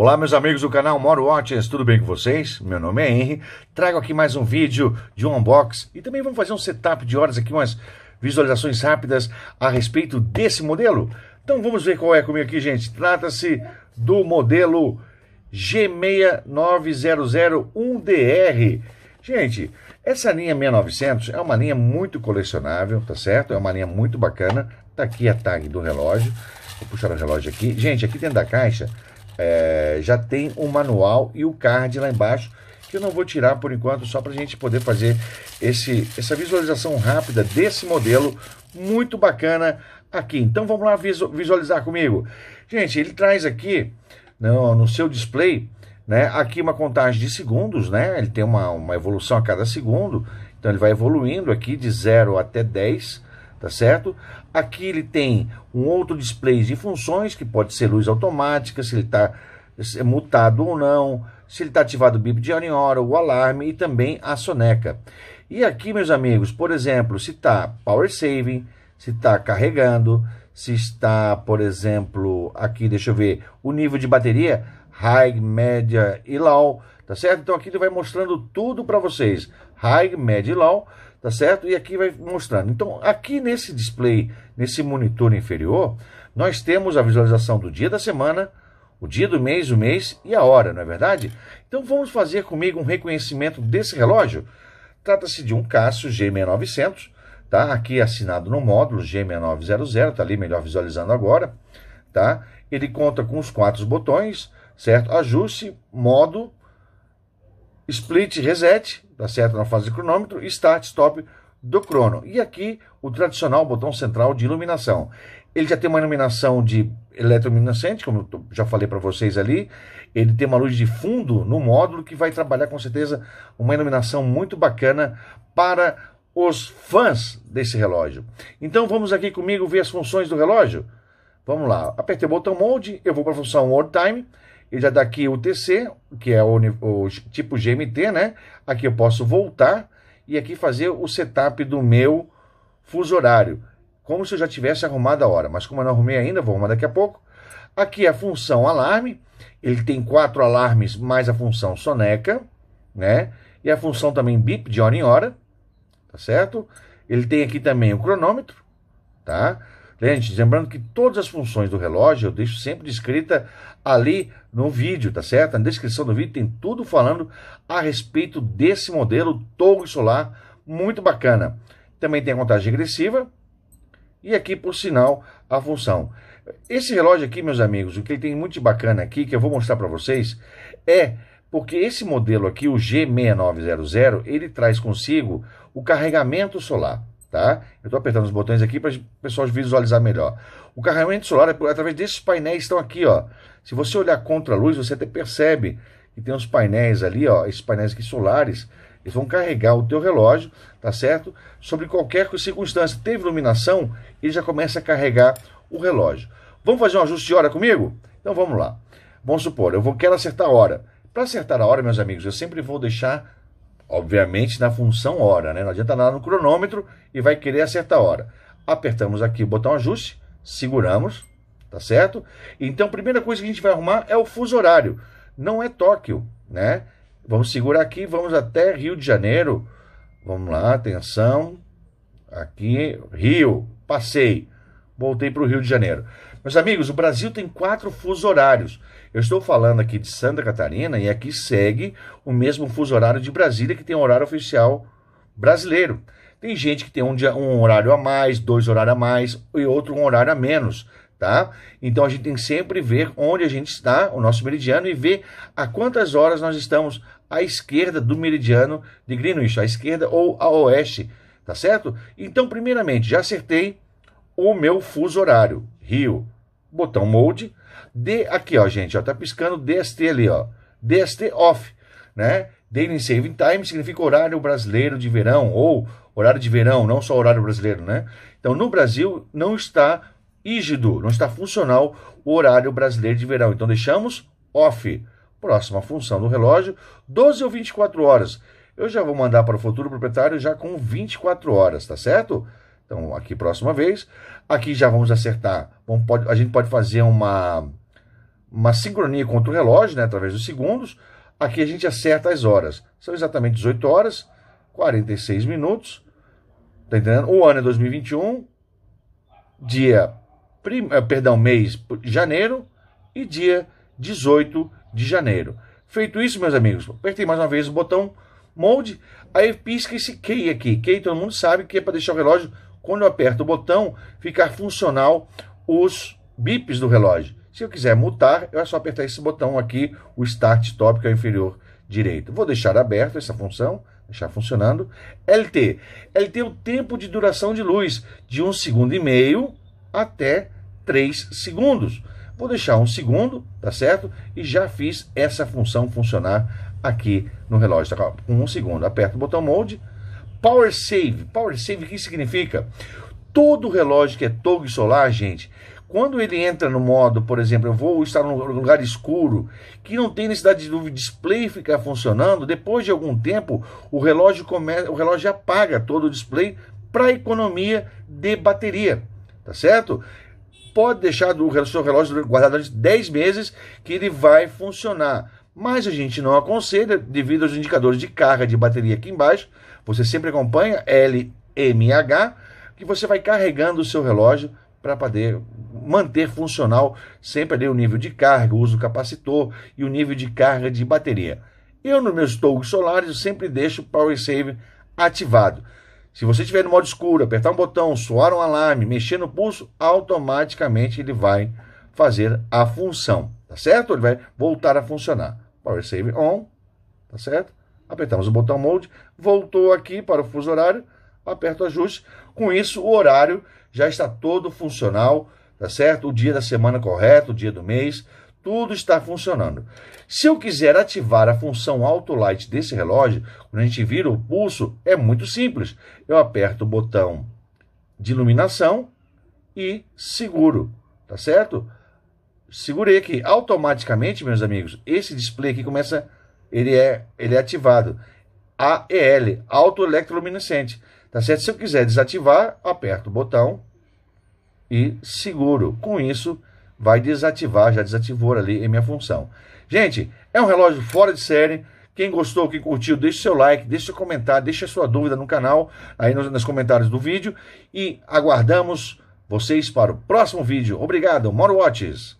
Olá meus amigos do canal Moro Watches, tudo bem com vocês? Meu nome é Henry, trago aqui mais um vídeo de um unboxing e também vamos fazer um setup de horas aqui, umas visualizações rápidas a respeito desse modelo. Então vamos ver qual é comigo aqui gente, trata-se do modelo G69001DR. Gente, essa linha 6900 é uma linha muito colecionável, tá certo? É uma linha muito bacana, tá aqui a tag do relógio, vou puxar o relógio aqui. Gente, aqui dentro da caixa é, já tem o um manual e o card lá embaixo, que eu não vou tirar por enquanto, só para a gente poder fazer esse, essa visualização rápida desse modelo, muito bacana aqui. Então vamos lá visualizar comigo. Gente, ele traz aqui no, né, no seu display, né, aqui uma contagem de segundos, né, ele tem uma, uma evolução a cada segundo, então ele vai evoluindo aqui de 0 até 10, tá certo? Aqui ele tem um outro display de funções, que pode ser luz automática, se ele está é mutado ou não, se ele está ativado o bip de hora em hora, o alarme e também a soneca. E aqui, meus amigos, por exemplo, se está power saving, se está carregando, se está, por exemplo, aqui, deixa eu ver, o nível de bateria, high, média e low, tá certo? Então aqui ele vai mostrando tudo para vocês, high, média e low, tá certo? E aqui vai mostrando. Então, aqui nesse display, nesse monitor inferior, nós temos a visualização do dia da semana, o dia do mês, o mês e a hora, não é verdade? Então, vamos fazer comigo um reconhecimento desse relógio. Trata-se de um Casio G6900, tá? Aqui assinado no módulo G6900, tá ali melhor visualizando agora, tá? Ele conta com os quatro botões, certo? Ajuste, modo, split, reset da certo? Na fase do cronômetro, start, stop do crono. E aqui o tradicional botão central de iluminação. Ele já tem uma iluminação de eletrominiscente, como eu já falei para vocês ali. Ele tem uma luz de fundo no módulo que vai trabalhar com certeza uma iluminação muito bacana para os fãs desse relógio. Então vamos aqui comigo ver as funções do relógio. Vamos lá, apertei o botão Mode, eu vou para a função World Time ele já dá aqui o TC, que é o, o tipo GMT, né? Aqui eu posso voltar e aqui fazer o setup do meu fuso horário, como se eu já tivesse arrumado a hora, mas como eu não arrumei ainda, vou arrumar daqui a pouco. Aqui é a função alarme, ele tem quatro alarmes mais a função soneca, né? E a função também bip de hora em hora, tá certo? Ele tem aqui também o cronômetro, tá? Gente, Lembrando que todas as funções do relógio eu deixo sempre descrita ali no vídeo, tá certo? Na descrição do vídeo tem tudo falando a respeito desse modelo Togo Solar, muito bacana. Também tem a contagem regressiva e aqui por sinal a função. Esse relógio aqui, meus amigos, o que ele tem muito de bacana aqui, que eu vou mostrar para vocês, é porque esse modelo aqui, o G6900, ele traz consigo o carregamento solar tá? Eu estou apertando os botões aqui para o pessoal visualizar melhor. O carregamento solar é através desses painéis que estão aqui, ó. Se você olhar contra a luz, você até percebe que tem uns painéis ali, ó, esses painéis aqui solares, eles vão carregar o teu relógio, tá certo? Sobre qualquer circunstância, teve iluminação, ele já começa a carregar o relógio. Vamos fazer um ajuste de hora comigo? Então vamos lá. Vamos supor, eu vou quero acertar a hora. Para acertar a hora, meus amigos, eu sempre vou deixar Obviamente na função hora, né? Não adianta nada no cronômetro e vai querer a hora. Apertamos aqui o botão ajuste, seguramos, tá certo? Então a primeira coisa que a gente vai arrumar é o fuso horário. Não é Tóquio, né? Vamos segurar aqui, vamos até Rio de Janeiro. Vamos lá, atenção. Aqui, Rio, passei. Voltei para o Rio de Janeiro. Meus amigos, o Brasil tem quatro fusos horários. Eu estou falando aqui de Santa Catarina e aqui segue o mesmo fuso horário de Brasília, que tem um horário oficial brasileiro. Tem gente que tem um, dia, um horário a mais, dois horários a mais e outro um horário a menos, tá? Então a gente tem que sempre ver onde a gente está, o nosso meridiano, e ver a quantas horas nós estamos à esquerda do meridiano de Greenwich, à esquerda ou a oeste, tá certo? Então, primeiramente, já acertei o meu fuso horário, Rio, botão mode, de aqui, ó, gente, ó, tá piscando DST ali, ó, DST off, né? Daily Saving Time significa horário brasileiro de verão ou horário de verão, não só horário brasileiro, né? Então, no Brasil não está rígido, não está funcional o horário brasileiro de verão. Então, deixamos off. Próxima função do relógio, 12 ou 24 horas. Eu já vou mandar para o futuro proprietário já com 24 horas, tá certo? Então, aqui próxima vez. Aqui já vamos acertar. Vamos, pode, a gente pode fazer uma, uma sincronia contra o relógio, né, através dos segundos. Aqui a gente acerta as horas. São exatamente 18 horas, 46 minutos. Tá entendendo? O ano é 2021, dia. Prim, eh, perdão, mês janeiro e dia 18 de janeiro. Feito isso, meus amigos, apertei mais uma vez o botão Mode, aí pisca esse Key aqui. Key todo mundo sabe que é para deixar o relógio quando eu aperto o botão, ficar funcional os bips do relógio. Se eu quiser mutar, é só apertar esse botão aqui, o Start Top que é o inferior direito. Vou deixar aberto essa função, deixar funcionando. LT. LT é o tempo de duração de luz, de 1 um segundo e meio até 3 segundos. Vou deixar um segundo, tá certo? E já fiz essa função funcionar aqui no relógio. Tá? Um segundo, aperto o botão Mode, Power Save. Power Save, o que significa? Todo relógio que é TOG solar, gente, quando ele entra no modo, por exemplo, eu vou estar num lugar escuro, que não tem necessidade do display ficar funcionando, depois de algum tempo, o relógio começa, o relógio apaga todo o display para economia de bateria, tá certo? Pode deixar o seu relógio guardado durante 10 meses que ele vai funcionar mas a gente não aconselha devido aos indicadores de carga de bateria aqui embaixo. Você sempre acompanha LMH, que você vai carregando o seu relógio para poder manter funcional sempre ali o nível de carga, o uso do capacitor e o nível de carga de bateria. Eu, nos meus togos solares, eu sempre deixo o Power Save ativado. Se você estiver no modo escuro, apertar um botão, soar um alarme, mexer no pulso, automaticamente ele vai fazer a função, tá certo? Ele vai voltar a funcionar. Power Save On, tá certo? Apertamos o botão Mode, voltou aqui para o fuso horário, aperto ajuste. Com isso, o horário já está todo funcional, tá certo? O dia da semana correto, o dia do mês, tudo está funcionando. Se eu quiser ativar a função Auto Light desse relógio, quando a gente vira o pulso, é muito simples. Eu aperto o botão de iluminação e seguro, tá certo? segurei aqui. Automaticamente, meus amigos, esse display aqui começa, ele é, ele é ativado. AEL, autoelectroluminescente. Tá certo? Se eu quiser desativar, aperto o botão e seguro. Com isso, vai desativar, já desativou ali em minha função. Gente, é um relógio fora de série. Quem gostou, quem curtiu, deixe seu like, deixe seu comentário, deixe a sua dúvida no canal, aí nos, nos comentários do vídeo. E aguardamos vocês para o próximo vídeo. Obrigado, Moro Watches!